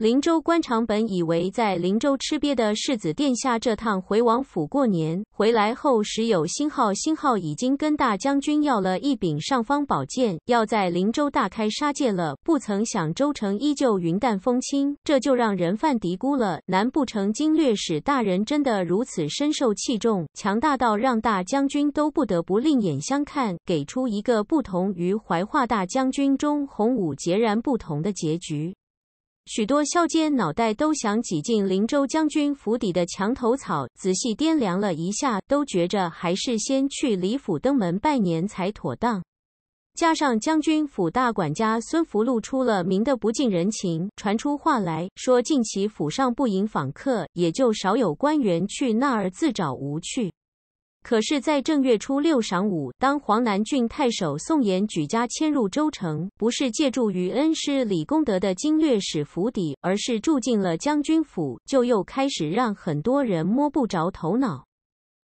林州官场本以为在林州吃瘪的世子殿下这趟回王府过年回来后，时有新号，新号已经跟大将军要了一柄尚方宝剑，要在林州大开杀戒了。不曾想，州城依旧云淡风轻，这就让人犯嘀咕了。难不成经略使大人真的如此深受器重，强大到让大将军都不得不另眼相看，给出一个不同于怀化大将军中洪武截然不同的结局？许多小尖脑袋都想挤进林州将军府邸的墙头草，仔细掂量了一下，都觉着还是先去李府登门拜年才妥当。加上将军府大管家孙福禄出了名的不近人情，传出话来说，近期府上不迎访客，也就少有官员去那儿自找无趣。可是，在正月初六晌午，当黄南郡太守宋延举家迁入州城，不是借助于恩师李公德的经略使府邸，而是住进了将军府，就又开始让很多人摸不着头脑。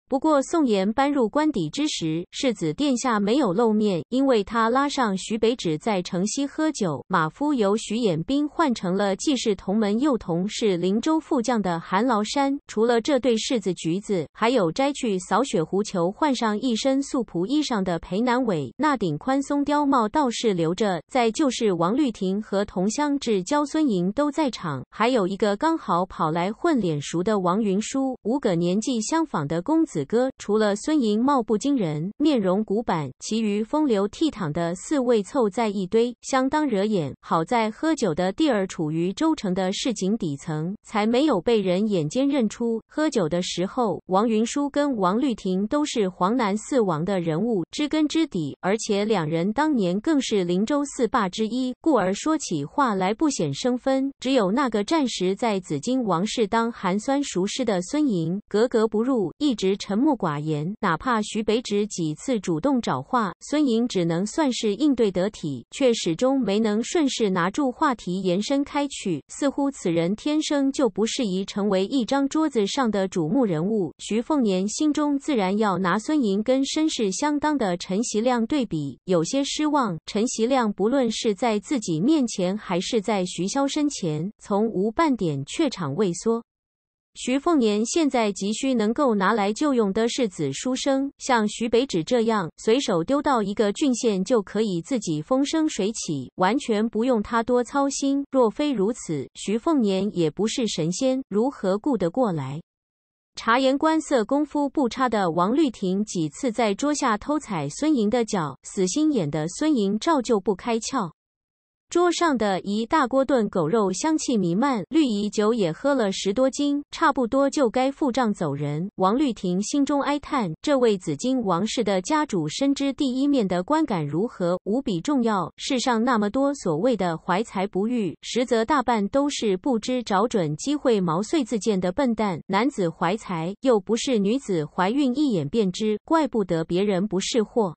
不过，宋延搬入官邸之时，世子殿下没有露面，因为他拉上徐北芷在城西喝酒。马夫由徐衍斌换成了既是同门又同是灵州副将的韩劳山。除了这对世子橘子，还有摘去扫雪狐裘换上一身素仆衣裳的裴南伟，那顶宽松貂帽倒是留着。再就是王绿亭和同乡至焦孙莹都在场，还有一个刚好跑来混脸熟的王云舒。五个年纪相仿的公子。子歌》，除了孙银貌不惊人，面容古板，其余风流倜傥的四位凑在一堆，相当惹眼。好在喝酒的地儿处于周城的市井底层，才没有被人眼尖认出。喝酒的时候，王云舒跟王绿婷都是黄南四王的人物，知根知底，而且两人当年更是灵州四霸之一，故而说起话来不显生分。只有那个暂时在紫金王室当寒酸熟师的孙银，格格不入，一直。沉默寡言，哪怕徐北枳几次主动找话，孙莹只能算是应对得体，却始终没能顺势拿住话题延伸开去。似乎此人天生就不适宜成为一张桌子上的瞩目人物。徐凤年心中自然要拿孙莹跟身世相当的陈袭亮对比，有些失望。陈袭亮不论是在自己面前，还是在徐骁身前，从无半点怯场畏缩。徐凤年现在急需能够拿来就用的世子书生，像徐北芷这样随手丢到一个郡县就可以自己风生水起，完全不用他多操心。若非如此，徐凤年也不是神仙，如何顾得过来？察言观色功夫不差的王绿亭几次在桌下偷踩孙莹的脚，死心眼的孙莹照旧不开窍。桌上的一大锅炖狗肉，香气弥漫。绿蚁酒也喝了十多斤，差不多就该付账走人。王绿婷心中哀叹：这位紫金王氏的家主深知第一面的观感如何，无比重要。世上那么多所谓的怀才不遇，实则大半都是不知找准机会毛遂自荐的笨蛋。男子怀才又不是女子怀孕，一眼便知，怪不得别人不识货。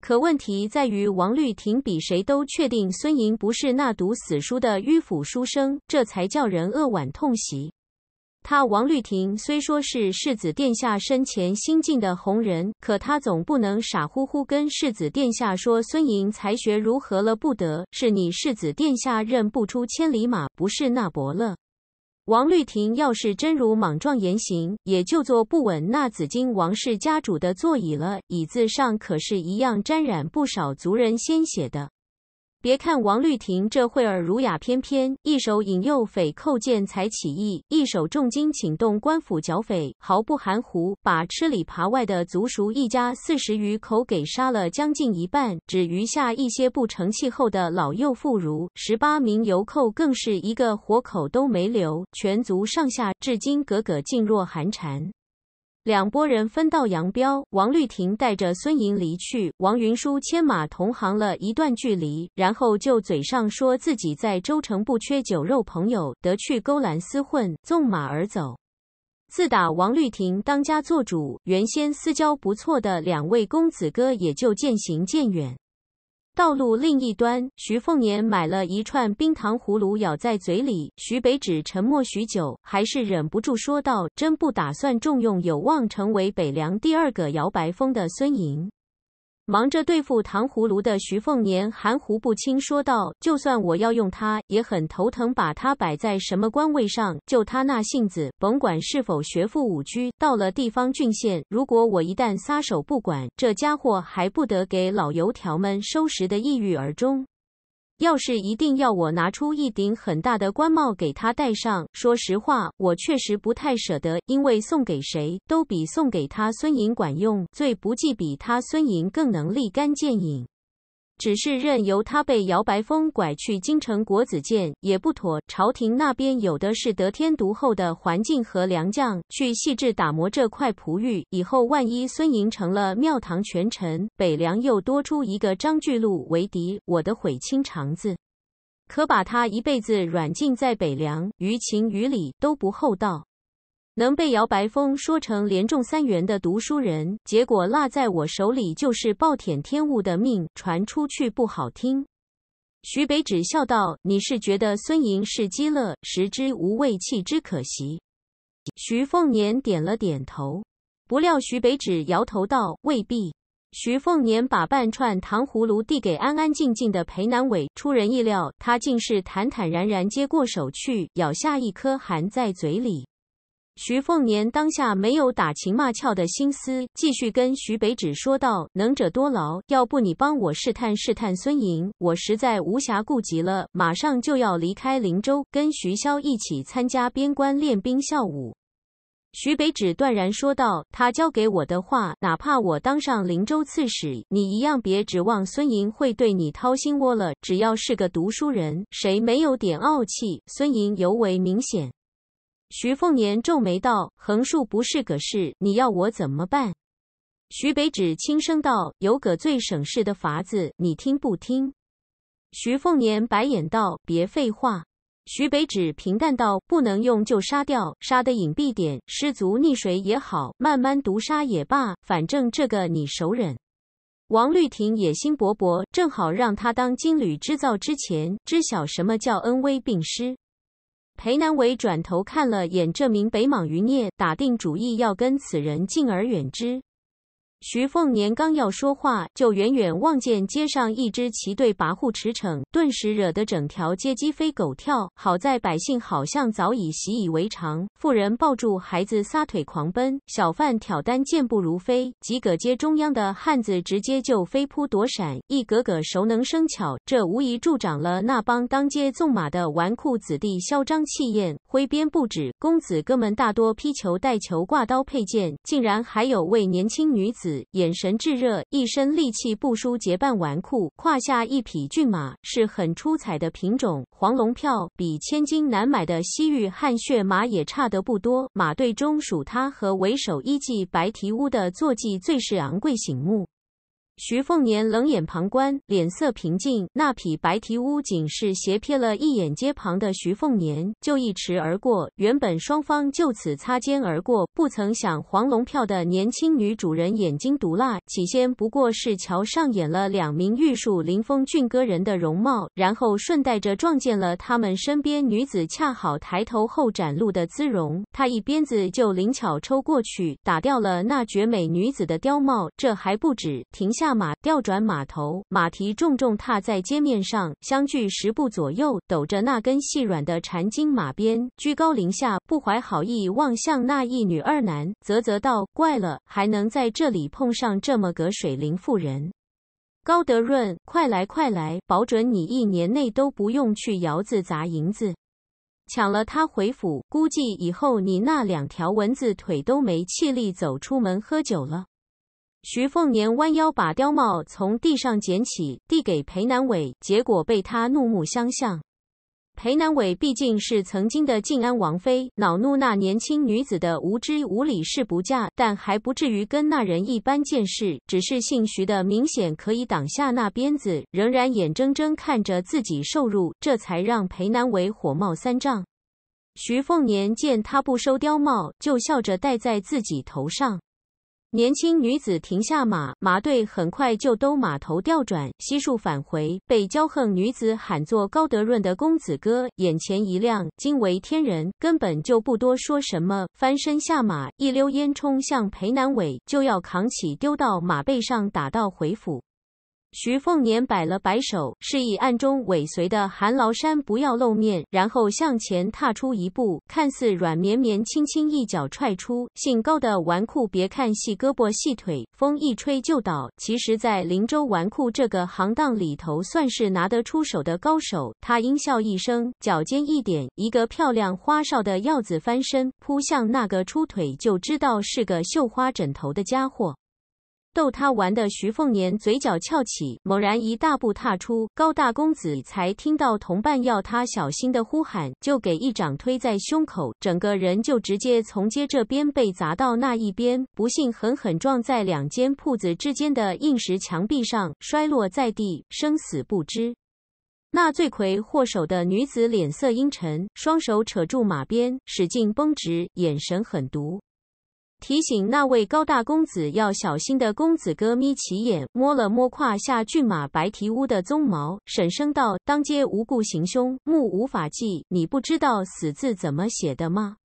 可问题在于，王绿庭比谁都确定孙莹不是那读死书的迂腐书生，这才叫人扼腕痛惜。他王绿庭虽说是世子殿下生前新晋的红人，可他总不能傻乎乎跟世子殿下说孙莹才学如何了不得，是你世子殿下认不出千里马，不是那伯乐。王绿庭要是真如莽撞言行，也就坐不稳那紫金王氏家主的座椅了。椅子上可是一样沾染不少族人鲜血的。别看王绿婷这会儿儒雅翩翩，一手引诱匪寇建才起义，一手重金请动官府剿匪，毫不含糊，把吃里扒外的族叔一家四十余口给杀了将近一半，只余下一些不成气候的老幼妇孺。十八名游寇更是一个活口都没留，全族上下至今个个噤若寒蝉。两拨人分道扬镳，王绿婷带着孙莹离去，王云舒牵马同行了一段距离，然后就嘴上说自己在州城不缺酒肉朋友，得去勾栏厮混，纵马而走。自打王绿婷当家做主，原先私交不错的两位公子哥也就渐行渐远。道路另一端，徐凤年买了一串冰糖葫芦，咬在嘴里。徐北枳沉默许久，还是忍不住说道：“真不打算重用有望成为北凉第二个摇白风的孙莹。”忙着对付糖葫芦的徐凤年含糊不清说道：“就算我要用它，也很头疼。把它摆在什么官位上，就他那性子，甭管是否学富五车，到了地方郡县，如果我一旦撒手不管，这家伙还不得给老油条们收拾的抑郁而终？”要是一定要我拿出一顶很大的官帽给他戴上，说实话，我确实不太舍得，因为送给谁都比送给他孙银管用，最不济比他孙银更能立竿见影。只是任由他被姚白峰拐去京城国子监也不妥。朝廷那边有的是得天独厚的环境和良将，去细致打磨这块璞玉。以后万一孙银成了庙堂权臣，北凉又多出一个张巨鹿为敌，我的悔青肠子，可把他一辈子软禁在北凉，于情于理都不厚道。能被姚白峰说成连中三元的读书人，结果落在我手里，就是暴殄天物的命，传出去不好听。徐北芷笑道：“你是觉得孙银是鸡肋，食之无味，弃之可惜？”徐凤年点了点头。不料徐北芷摇头道：“未必。”徐凤年把半串糖葫芦递给安安静静的裴南伟，出人意料，他竟是坦坦然然接过手去，咬下一颗，含在嘴里。徐凤年当下没有打情骂俏的心思，继续跟徐北枳说道：“能者多劳，要不你帮我试探试探孙莹，我实在无暇顾及了，马上就要离开灵州，跟徐骁一起参加边关练兵校武。”徐北枳断然说道：“他交给我的话，哪怕我当上灵州刺史，你一样别指望孙莹会对你掏心窝了。只要是个读书人，谁没有点傲气？孙莹尤为明显。”徐凤年皱眉道：“横竖不是个事，你要我怎么办？”徐北芷轻声道：“有个最省事的法子，你听不听？”徐凤年白眼道：“别废话。”徐北芷平淡道：“不能用就杀掉，杀的隐蔽点，失足溺水也好，慢慢毒杀也罢，反正这个你熟忍。”王绿庭野心勃勃，正好让他当金缕织造之前，知晓什么叫恩威并施。裴南伟转头看了眼这名北莽余孽，打定主意要跟此人敬而远之。徐凤年刚要说话，就远远望见街上一支骑队跋扈驰骋，顿时惹得整条街鸡飞狗跳。好在百姓好像早已习以为常，妇人抱住孩子撒腿狂奔，小贩挑担健步如飞，及个街中央的汉子直接就飞扑躲闪。一格格熟能生巧，这无疑助长了那帮当街纵马的纨绔子弟嚣张气焰，挥鞭不止。公子哥们大多披裘带裘，挂刀佩剑，竟然还有位年轻女子。眼神炙热，一身戾气不输结伴纨绔，胯下一匹骏马是很出彩的品种，黄龙票比千金难买的西域汗血马也差得不多。马队中属他和为首一骑白蹄乌的坐骑最是昂贵醒目。徐凤年冷眼旁观，脸色平静。那匹白蹄乌仅是斜瞥了一眼街旁的徐凤年，就一驰而过。原本双方就此擦肩而过，不曾想黄龙票的年轻女主人眼睛毒辣，起先不过是瞧上演了两名玉树临风俊哥人的容貌，然后顺带着撞见了他们身边女子恰好抬头后展露的姿容。他一鞭子就灵巧抽过去，打掉了那绝美女子的貂帽。这还不止，停下。大马调转马头，马蹄重重踏在街面上，相距十步左右，抖着那根细软的缠金马鞭，居高临下，不怀好意望向那一女二男，啧啧道：“怪了，还能在这里碰上这么个水灵妇人。”高德润，快来快来，保准你一年内都不用去窑子砸银子，抢了他回府，估计以后你那两条蚊子腿都没气力走出门喝酒了。徐凤年弯腰把貂帽从地上捡起，递给裴南伟，结果被他怒目相向。裴南伟毕竟是曾经的靖安王妃，恼怒那年轻女子的无知无礼是不嫁，但还不至于跟那人一般见识。只是姓徐的明显可以挡下那鞭子，仍然眼睁睁看着自己受辱，这才让裴南伟火冒三丈。徐凤年见他不收貂帽，就笑着戴在自己头上。年轻女子停下马，马队很快就都马头调转，悉数返回。被骄横女子喊作高德润的公子哥，眼前一亮，惊为天人，根本就不多说什么，翻身下马，一溜烟冲向裴南伟，就要扛起丢到马背上打道回府。徐凤年摆了摆手，示意暗中尾随的韩劳山不要露面，然后向前踏出一步，看似软绵绵，轻轻一脚踹出。姓高的纨绔，别看细胳膊细腿，风一吹就倒，其实在林州纨绔这个行当里头，算是拿得出手的高手。他阴笑一声，脚尖一点，一个漂亮花哨的鹞子翻身，扑向那个出腿就知道是个绣花枕头的家伙。逗他玩的徐凤年嘴角翘起，猛然一大步踏出，高大公子才听到同伴要他小心的呼喊，就给一掌推在胸口，整个人就直接从街这边被砸到那一边，不幸狠狠撞在两间铺子之间的硬石墙壁上，摔落在地，生死不知。那罪魁祸首的女子脸色阴沉，双手扯住马鞭，使劲绷直，眼神狠毒。提醒那位高大公子要小心的公子哥眯起眼，摸了摸胯下骏马白蹄乌的鬃毛，沈声道：“当街无故行凶，目无法纪，你不知道‘死’字怎么写的吗？”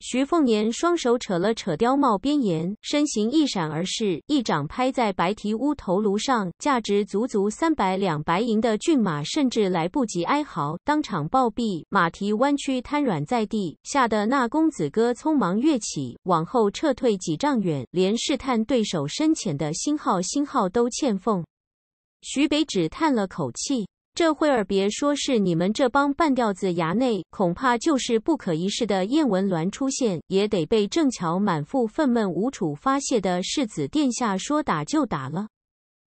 徐凤年双手扯了扯貂帽边沿，身形一闪而逝，一掌拍在白蹄乌头颅上。价值足足三百两白银的骏马，甚至来不及哀嚎，当场暴毙，马蹄弯曲瘫软在地，吓得那公子哥匆忙跃起，往后撤退几丈远，连试探对手深浅的星号星号都欠奉。徐北只叹了口气。这会儿别说是你们这帮半吊子衙内，恐怕就是不可一世的燕文鸾出现，也得被正巧满腹愤懑无处发泄的世子殿下说打就打了。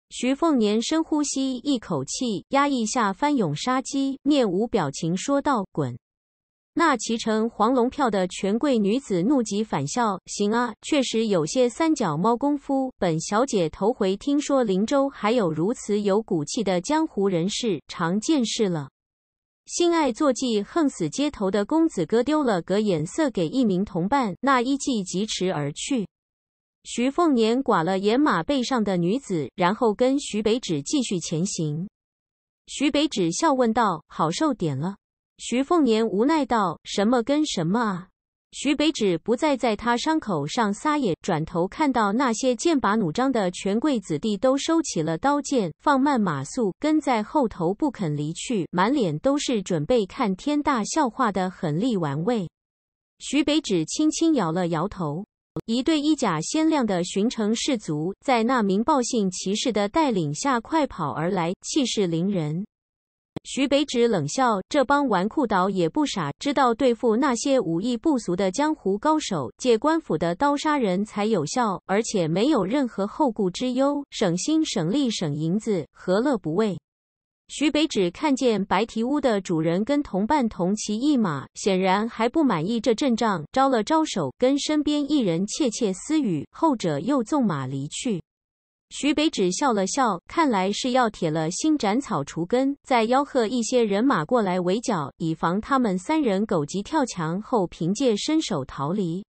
徐凤年深呼吸一口气，压抑下翻涌杀机，面无表情说道：“滚。”那骑乘黄龙票的权贵女子怒极反笑：“行啊，确实有些三角猫功夫。本小姐头回听说林州还有如此有骨气的江湖人士，长见识了。”心爱坐骑横死街头的公子哥丢了个眼色给一名同伴，那一骑疾驰而去。徐凤年剐了掩马背上的女子，然后跟徐北指继续前行。徐北指笑问道：“好受点了？”徐凤年无奈道：“什么跟什么啊！”徐北枳不再在他伤口上撒野，转头看到那些剑拔弩张的权贵子弟都收起了刀剑，放慢马速，跟在后头不肯离去，满脸都是准备看天大笑话的狠厉玩味。徐北枳轻轻摇了摇头。一对衣甲鲜亮的巡城士卒在那名报信骑士的带领下快跑而来，气势凌人。徐北指冷笑：“这帮纨绔倒也不傻，知道对付那些武艺不俗的江湖高手，借官府的刀杀人才有效，而且没有任何后顾之忧，省心省力省银子，何乐不为？”徐北指看见白提屋的主人跟同伴同骑一马，显然还不满意这阵仗，招了招手，跟身边一人窃窃私语，后者又纵马离去。徐北枳笑了笑，看来是要铁了心斩草除根，再吆喝一些人马过来围剿，以防他们三人狗急跳墙后凭借身手逃离。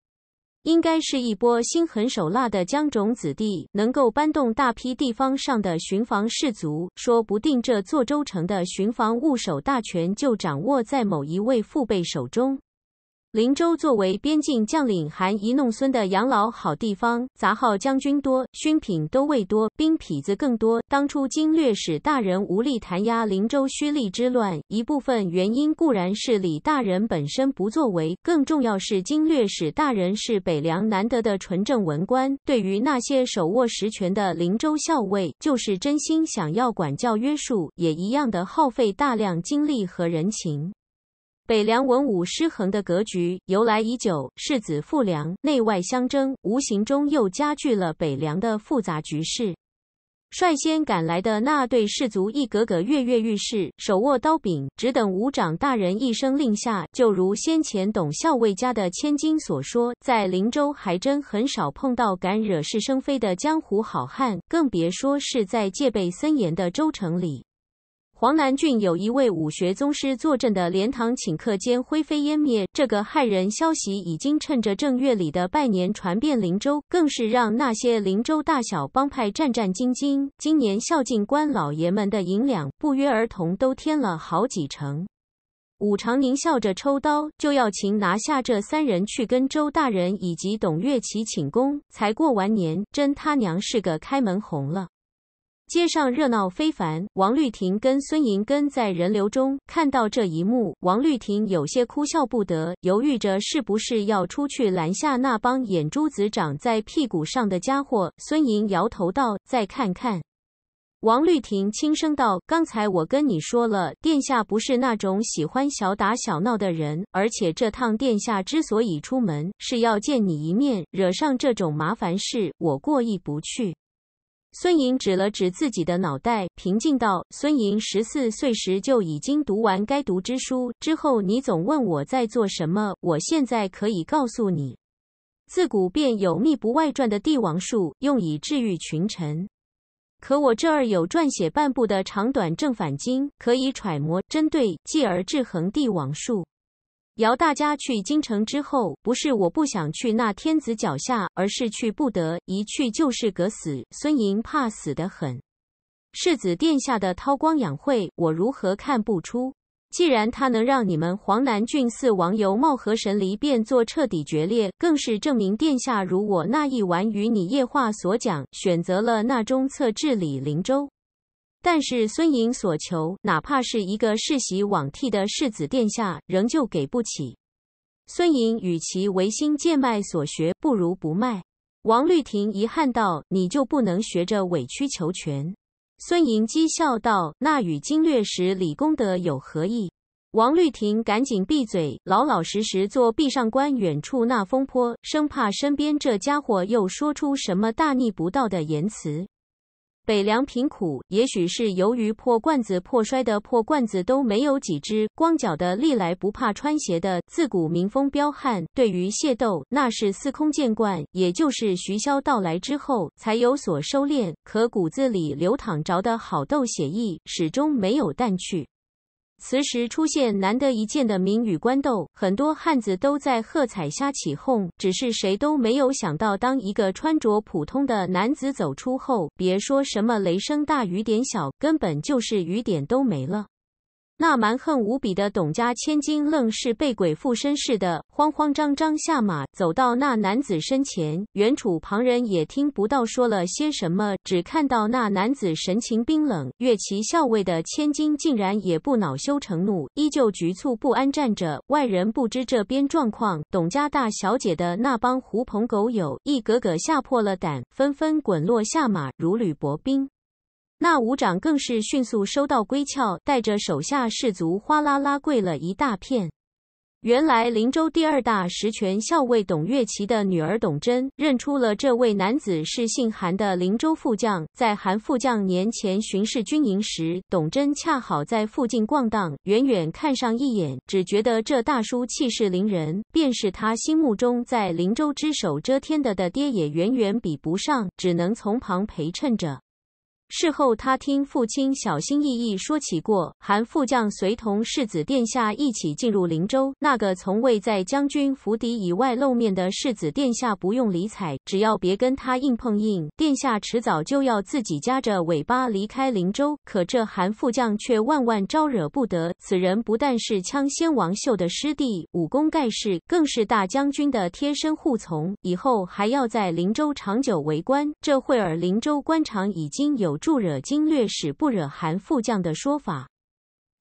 应该是一波心狠手辣的江种子弟，能够搬动大批地方上的巡防士卒，说不定这座州城的巡防务守大权就掌握在某一位父辈手中。灵州作为边境将领韩一弄孙的养老好地方，杂号将军多，勋品都尉多，兵痞子更多。当初经略使大人无力弹压灵州虚吏之乱，一部分原因固然是李大人本身不作为，更重要是经略使大人是北凉难得的纯正文官，对于那些手握实权的灵州校尉，就是真心想要管教约束，也一样的耗费大量精力和人情。北凉文武失衡的格局由来已久，世子复良内外相争，无形中又加剧了北凉的复杂局势。率先赶来的那队士卒一格格跃跃欲试，手握刀柄，只等武长大人一声令下，就如先前董校尉家的千金所说，在灵州还真很少碰到敢惹是生非的江湖好汉，更别说是在戒备森严的州城里。黄南郡有一位武学宗师坐镇的莲堂，顷刻间灰飞烟灭。这个骇人消息已经趁着正月里的拜年传遍灵州，更是让那些灵州大小帮派战战兢兢。今年孝敬官老爷们的银两，不约而同都添了好几成。武长宁笑着抽刀，就要擒拿下这三人去跟周大人以及董月奇请功。才过完年，真他娘是个开门红了。街上热闹非凡，王绿婷跟孙银根在人流中看到这一幕，王绿婷有些哭笑不得，犹豫着是不是要出去拦下那帮眼珠子长在屁股上的家伙。孙银摇头道：“再看看。”王绿婷轻声道：“刚才我跟你说了，殿下不是那种喜欢小打小闹的人，而且这趟殿下之所以出门，是要见你一面，惹上这种麻烦事，我过意不去。”孙莹指了指自己的脑袋，平静道：“孙莹十四岁时就已经读完该读之书。之后你总问我在做什么，我现在可以告诉你，自古便有秘不外传的帝王术，用以治愈群臣。可我这儿有撰写半部的长短正反经，可以揣摩针对，继而制衡帝王术。”姚大家去京城之后，不是我不想去那天子脚下，而是去不得，一去就是个死。孙银怕死得很。世子殿下的韬光养晦，我如何看不出？既然他能让你们黄南郡四王游貌合神离，变作彻底决裂，更是证明殿下如我那一晚与你夜话所讲，选择了那中策治理灵州。但是孙颖所求，哪怕是一个世袭罔替的世子殿下，仍旧给不起。孙颖与其违心贱卖所学，不如不卖。王绿庭遗憾道：“你就不能学着委曲求全？”孙颖讥笑道：“那与经略使李公的有何异？”王绿庭赶紧闭嘴，老老实实做壁上观远处那风坡，生怕身边这家伙又说出什么大逆不道的言辞。北凉贫苦，也许是由于破罐子破摔的破罐子都没有几只。光脚的历来不怕穿鞋的，自古民风彪悍，对于械斗那是司空见惯。也就是徐骁到来之后才有所收敛，可骨子里流淌着的好斗血意始终没有淡去。此时出现难得一见的民与官斗，很多汉子都在喝彩瞎起哄。只是谁都没有想到，当一个穿着普通的男子走出后，别说什么雷声大雨点小，根本就是雨点都没了。那蛮横无比的董家千金，愣是被鬼附身似的，慌慌张张下马，走到那男子身前。远处旁人也听不到说了些什么，只看到那男子神情冰冷。越其校尉的千金竟然也不恼羞成怒，依旧局促不安站着。外人不知这边状况，董家大小姐的那帮狐朋狗友一个个吓破了胆，纷纷滚落下马，如履薄冰。那武长更是迅速收到龟鞘，带着手下士卒哗啦啦跪了一大片。原来，林州第二大实权校尉董月琪的女儿董贞认出了这位男子是姓韩的林州副将。在韩副将年前巡视军营时，董贞恰好在附近逛荡，远远看上一眼，只觉得这大叔气势凌人，便是他心目中在林州之手遮天的的爹也远远比不上，只能从旁陪衬着。事后，他听父亲小心翼翼说起过，韩副将随同世子殿下一起进入灵州。那个从未在将军府邸以外露面的世子殿下，不用理睬，只要别跟他硬碰硬，殿下迟早就要自己夹着尾巴离开灵州。可这韩副将却万万招惹不得。此人不但是枪仙王秀的师弟，武功盖世，更是大将军的贴身护从，以后还要在灵州长久为官。这会儿灵州官场已经有。助惹经略使不惹韩副将的说法，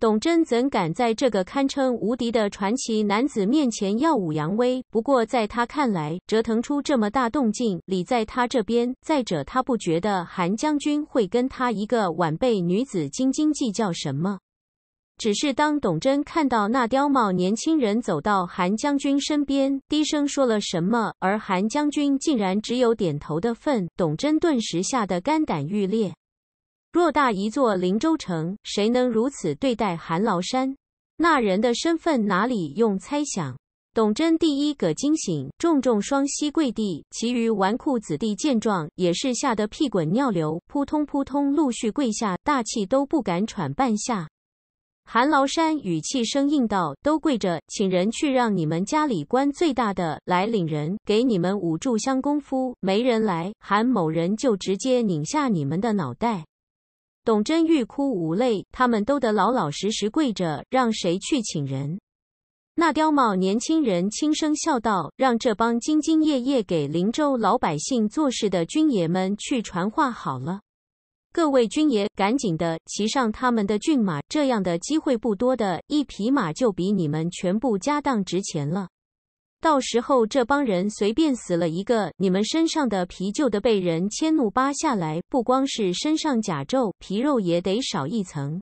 董真怎敢在这个堪称无敌的传奇男子面前耀武扬威？不过在他看来，折腾出这么大动静，理在他这边。再者，他不觉得韩将军会跟他一个晚辈女子斤斤计较什么。只是当董真看到那貂帽年轻人走到韩将军身边，低声说了什么，而韩将军竟然只有点头的份，董真顿时吓得肝胆欲裂。偌大一座灵州城，谁能如此对待韩劳山？那人的身份哪里用猜想？董真第一个惊醒，重重双膝跪地。其余纨绔子弟见状，也是吓得屁滚尿流，扑通扑通陆续跪下，大气都不敢喘半下。韩劳山语气生硬道：“都跪着，请人去让你们家里官最大的来领人，给你们五炷香功夫。没人来，韩某人就直接拧下你们的脑袋。”董贞欲哭无泪，他们都得老老实实跪着，让谁去请人？那貂帽年轻人轻声笑道：“让这帮兢兢业业给林州老百姓做事的军爷们去传话好了。各位军爷，赶紧的，骑上他们的骏马，这样的机会不多的，一匹马就比你们全部家当值钱了。”到时候这帮人随便死了一个，你们身上的皮就得被人迁怒扒下来，不光是身上甲胄，皮肉也得少一层。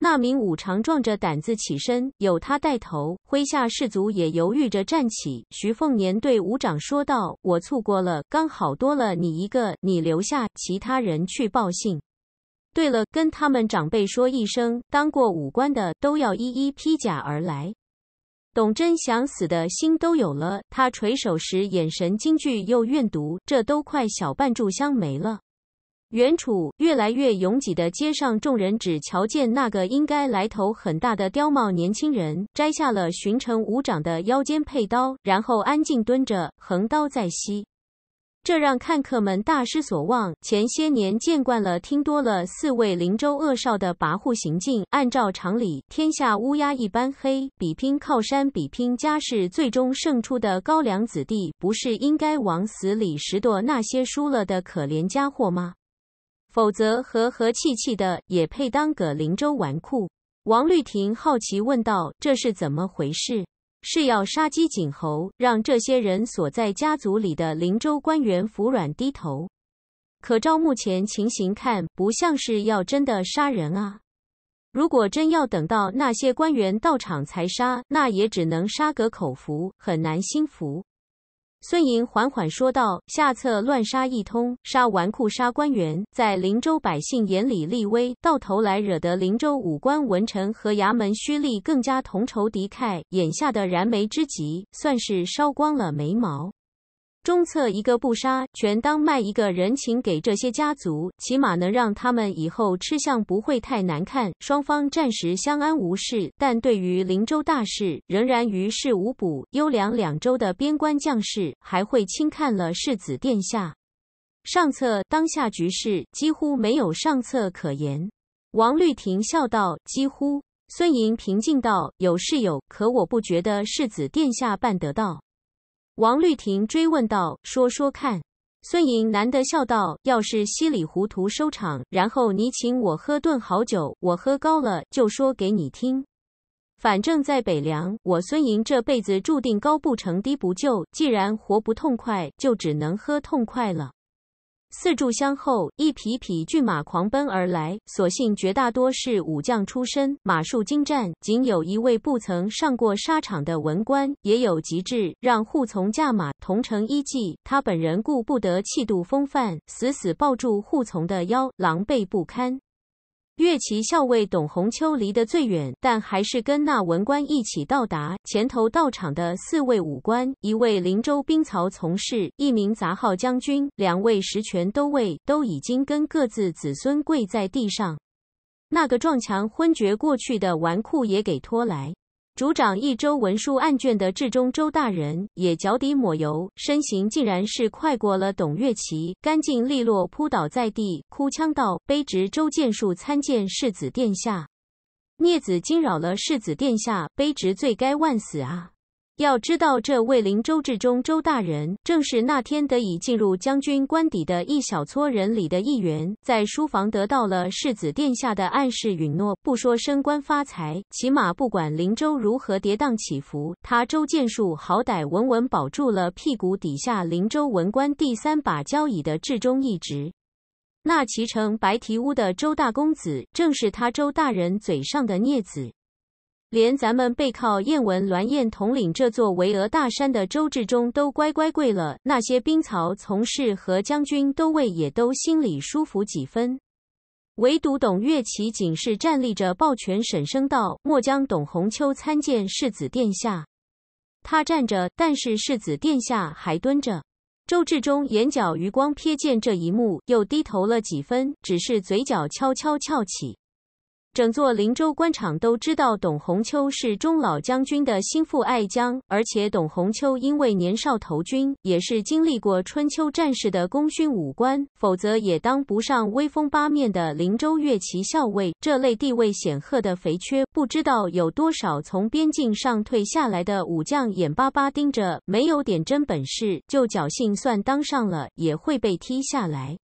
那名武常壮着胆子起身，有他带头，麾下士卒也犹豫着站起。徐凤年对武长说道：“我错过了，刚好多了你一个，你留下，其他人去报信。对了，跟他们长辈说一声，当过武官的都要一一披甲而来。”董真想死的心都有了，他垂手时眼神惊惧又怨毒，这都快小半炷香没了。远处越来越拥挤的街上，众人只瞧见那个应该来头很大的貂帽年轻人摘下了巡城五长的腰间佩刀，然后安静蹲着，横刀在膝。这让看客们大失所望。前些年见惯了，听多了四位灵州恶少的跋扈行径。按照常理，天下乌鸦一般黑，比拼靠山，比拼家世，最终胜出的高粱子弟，不是应该往死里拾掇那些输了的可怜家伙吗？否则和和气气的，也配当个灵州纨绔？王绿庭好奇问道：“这是怎么回事？”是要杀鸡儆猴，让这些人所在家族里的灵州官员服软低头。可照目前情形看，不像是要真的杀人啊。如果真要等到那些官员到场才杀，那也只能杀个口服，很难心服。孙银缓缓说道：“下策乱杀一通，杀纨绔，杀官员，在林州百姓眼里立威，到头来惹得林州武官、文臣和衙门胥吏更加同仇敌忾。眼下的燃眉之急，算是烧光了眉毛。”中策一个不杀，全当卖一个人情给这些家族，起码能让他们以后吃相不会太难看。双方暂时相安无事，但对于灵州大事仍然于事无补。优良两州的边关将士还会轻看了世子殿下。上策，当下局势几乎没有上策可言。王绿庭笑道：“几乎。”孙银平静道：“有是有，可我不觉得世子殿下办得到。”王绿婷追问道：“说说看。”孙颖难得笑道：“要是稀里糊涂收场，然后你请我喝顿好酒，我喝高了就说给你听。反正，在北凉，我孙颖这辈子注定高不成低不就。既然活不痛快，就只能喝痛快了。”四柱香后，一匹匹骏马狂奔而来。所幸绝大多数是武将出身，马术精湛。仅有一位不曾上过沙场的文官，也有急智，让扈从驾马同乘一骑。他本人顾不得气度风范，死死抱住扈从的腰，狼狈不堪。岳奇校尉董洪秋离得最远，但还是跟那文官一起到达前头道场的四位武官，一位林州兵曹从事，一名杂号将军，两位实权都尉都已经跟各自子孙跪在地上。那个撞墙昏厥过去的纨绔也给拖来。主掌一州文书案卷的至中周大人也脚底抹油，身形竟然是快过了董月琪，干净利落扑倒在地，哭腔道：“卑职周建树参见世子殿下，孽子惊扰了世子殿下，卑职罪该万死啊！”要知道，这位灵州至中周大人，正是那天得以进入将军官邸的一小撮人里的一员。在书房得到了世子殿下的暗示允诺，不说升官发财，起码不管灵州如何跌宕起伏，他周建树好歹稳稳保住了屁股底下灵州文官第三把交椅的至中一职。那骑乘白提乌的周大公子，正是他周大人嘴上的孽子。连咱们背靠燕文栾燕统领这座巍峨大山的周志忠都乖乖跪了，那些兵曹、从事和将军都为也都心里舒服几分。唯独董岳奇，仅是站立着抱拳，沈声道：“末将董红秋参见世子殿下。”他站着，但是世子殿下还蹲着。周志忠眼角余光瞥见这一幕，又低头了几分，只是嘴角悄悄翘起。整座灵州官场都知道，董洪秋是钟老将军的心腹爱将，而且董洪秋因为年少投军，也是经历过春秋战事的功勋武官，否则也当不上威风八面的灵州乐骑校尉。这类地位显赫的肥缺，不知道有多少从边境上退下来的武将，眼巴巴盯着，没有点真本事，就侥幸算当上了，也会被踢下来。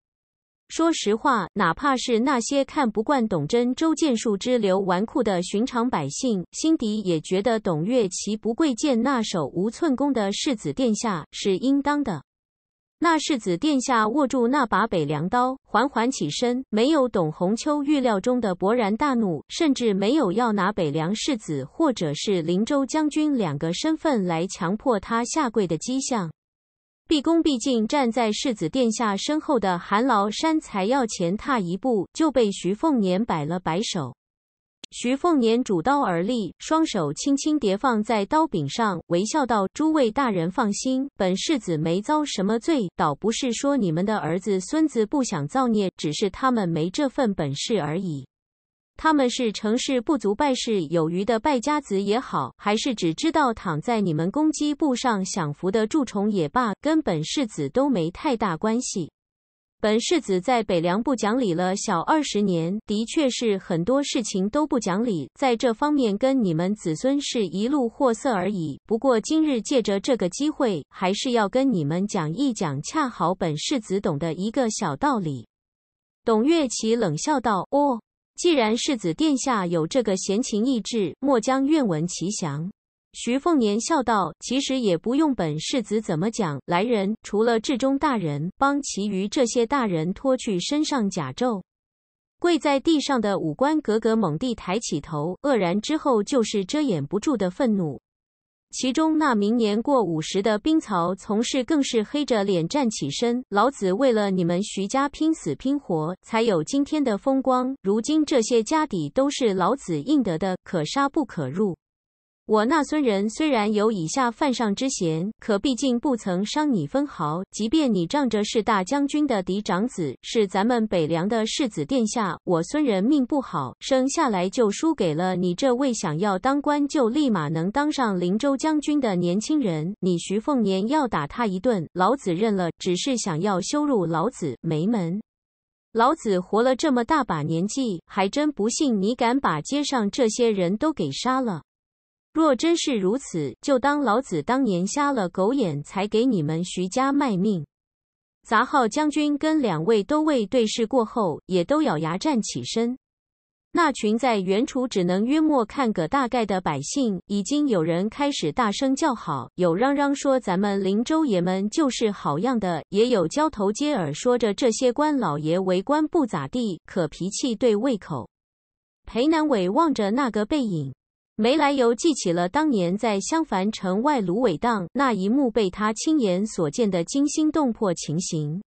说实话，哪怕是那些看不惯董真、周建树之流纨绔的寻常百姓，心底也觉得董月其不跪见那手无寸功的世子殿下是应当的。那世子殿下握住那把北凉刀，缓缓起身，没有董红秋预料中的勃然大怒，甚至没有要拿北凉世子或者是林州将军两个身份来强迫他下跪的迹象。毕恭毕敬站在世子殿下身后的韩劳山才要前踏一步，就被徐凤年摆了摆手。徐凤年拄刀而立，双手轻轻叠放在刀柄上，微笑道：“诸位大人放心，本世子没遭什么罪。倒不是说你们的儿子孙子不想造孽，只是他们没这份本事而已。”他们是成事不足败事有余的败家子也好，还是只知道躺在你们攻击布上享福的蛀虫也罢，跟本世子都没太大关系。本世子在北凉不讲理了小二十年，的确是很多事情都不讲理，在这方面跟你们子孙是一路货色而已。不过今日借着这个机会，还是要跟你们讲一讲，恰好本世子懂得一个小道理。”董月琪冷笑道：“哦。”既然世子殿下有这个闲情逸致，莫将愿闻其详。”徐凤年笑道：“其实也不用本世子怎么讲。来人，除了至中大人，帮其余这些大人脱去身上甲胄。”跪在地上的五官格格猛地抬起头，愕然之后就是遮掩不住的愤怒。其中那明年过五十的兵曹，从事更是黑着脸站起身。老子为了你们徐家拼死拼活，才有今天的风光。如今这些家底都是老子应得的，可杀不可入。我那孙人虽然有以下犯上之嫌，可毕竟不曾伤你分毫。即便你仗着是大将军的嫡长子，是咱们北凉的世子殿下，我孙人命不好，生下来就输给了你这位想要当官就立马能当上灵州将军的年轻人。你徐凤年要打他一顿，老子认了。只是想要羞辱老子，没门！老子活了这么大把年纪，还真不信你敢把街上这些人都给杀了。若真是如此，就当老子当年瞎了狗眼，才给你们徐家卖命。杂号将军跟两位都尉对视过后，也都咬牙站起身。那群在原处只能约莫看个大概的百姓，已经有人开始大声叫好，有嚷嚷说咱们林州爷们就是好样的，也有交头接耳说着这些官老爷为官不咋地，可脾气对胃口。裴南伟望着那个背影。没来由记起了当年在襄樊城外芦苇荡那一幕被他亲眼所见的惊心动魄情形，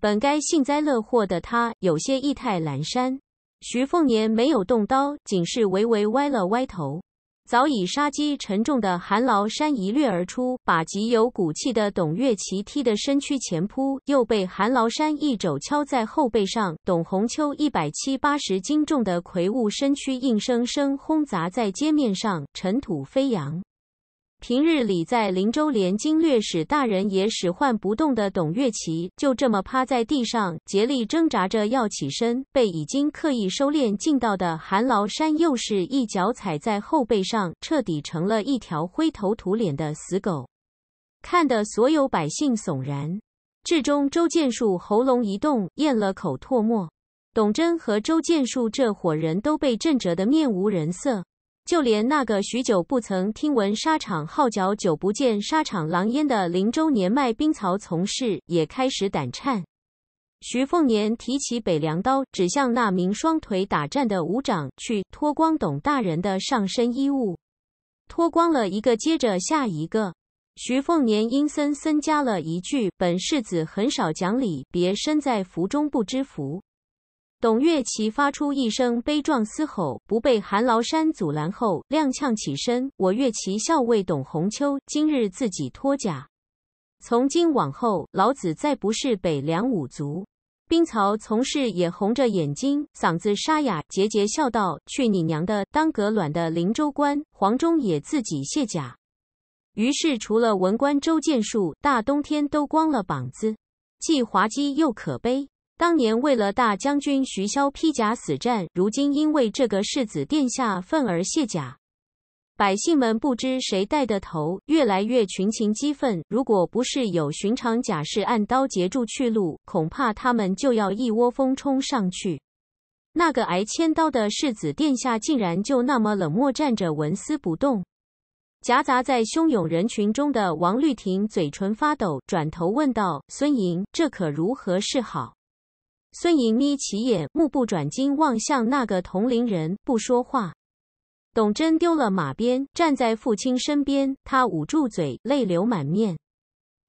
本该幸灾乐祸的他有些意态阑珊。徐凤年没有动刀，仅是微微歪了歪头。早已杀机沉重的韩劳山一掠而出，把极有骨气的董月奇踢得身躯前扑，又被韩劳山一肘敲在后背上。董洪秋一百七八十斤重的魁梧身躯应声声轰砸在街面上，尘土飞扬。平日里在林州连经略使大人也使唤不动的董月奇，就这么趴在地上，竭力挣扎着要起身，被已经刻意收敛劲道的韩劳山又是一脚踩在后背上，彻底成了一条灰头土脸的死狗。看得所有百姓悚然。至终，周建树喉咙一动，咽了口唾沫。董贞和周建树这伙人都被震折的面无人色。就连那个许久不曾听闻沙场号角、久不见沙场狼烟的林州年迈兵曹从事也开始胆颤。徐凤年提起北凉刀，指向那名双腿打颤的武长，去脱光董大人的上身衣物。脱光了一个，接着下一个。徐凤年阴森森加了一句：“本世子很少讲理，别身在福中不知福。”董月奇发出一声悲壮嘶吼，不被韩劳山阻拦后，踉跄起身。我月奇校尉董洪秋，今日自己脱甲，从今往后，老子再不是北凉五族兵曹从事，也红着眼睛，嗓子沙哑，节节笑道：“去你娘的，当革卵的灵州官！”黄忠也自己卸甲，于是除了文官周建树，大冬天都光了膀子，既滑稽又可悲。当年为了大将军徐骁披甲死战，如今因为这个世子殿下愤而卸甲，百姓们不知谁带的头，越来越群情激愤。如果不是有寻常甲士按刀截住去路，恐怕他们就要一窝蜂冲上去。那个挨千刀的世子殿下竟然就那么冷漠站着，纹丝不动。夹杂在汹涌人群中的王绿亭嘴唇发抖，转头问道：“孙莹，这可如何是好？”孙颖眯起眼，目不转睛望向那个同龄人，不说话。董贞丢了马鞭，站在父亲身边，他捂住嘴，泪流满面。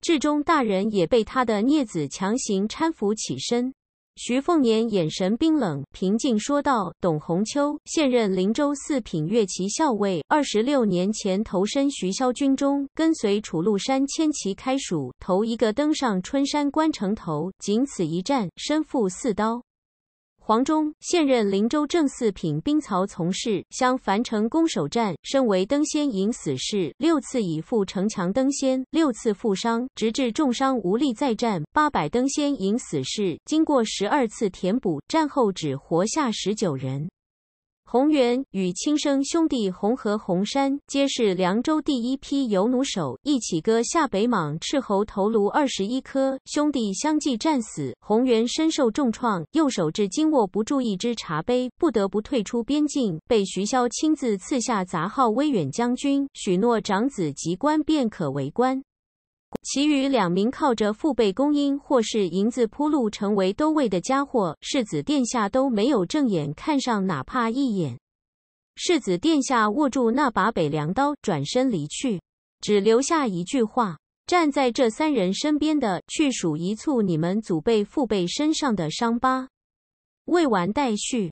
志中大人也被他的孽子强行搀扶起身。徐凤年眼神冰冷，平静说道：“董洪秋，现任林州四品乐旗校尉，二十六年前投身徐骁军中，跟随楚禄山迁旗开蜀，头一个登上春山关城头，仅此一战，身负四刀。”黄忠现任灵州正四品兵曹从事，襄樊城攻守战，身为登仙营死士，六次已赴城墙登仙，六次负伤，直至重伤无力再战。八百登仙营死士经过十二次填补，战后只活下十九人。洪元与亲生兄弟红河、红山皆是凉州第一批游弩手，一起割下北莽赤候头颅二十一颗，兄弟相继战死，洪元身受重创，右手至今握不住一只茶杯，不得不退出边境，被徐骁亲自赐下杂号威远将军，许诺长子即官便可为官。其余两名靠着父辈供应或是银子铺路成为都尉的家伙，世子殿下都没有正眼看上哪怕一眼。世子殿下握住那把北凉刀，转身离去，只留下一句话：站在这三人身边的，去数一簇你们祖辈父辈身上的伤疤。未完待续。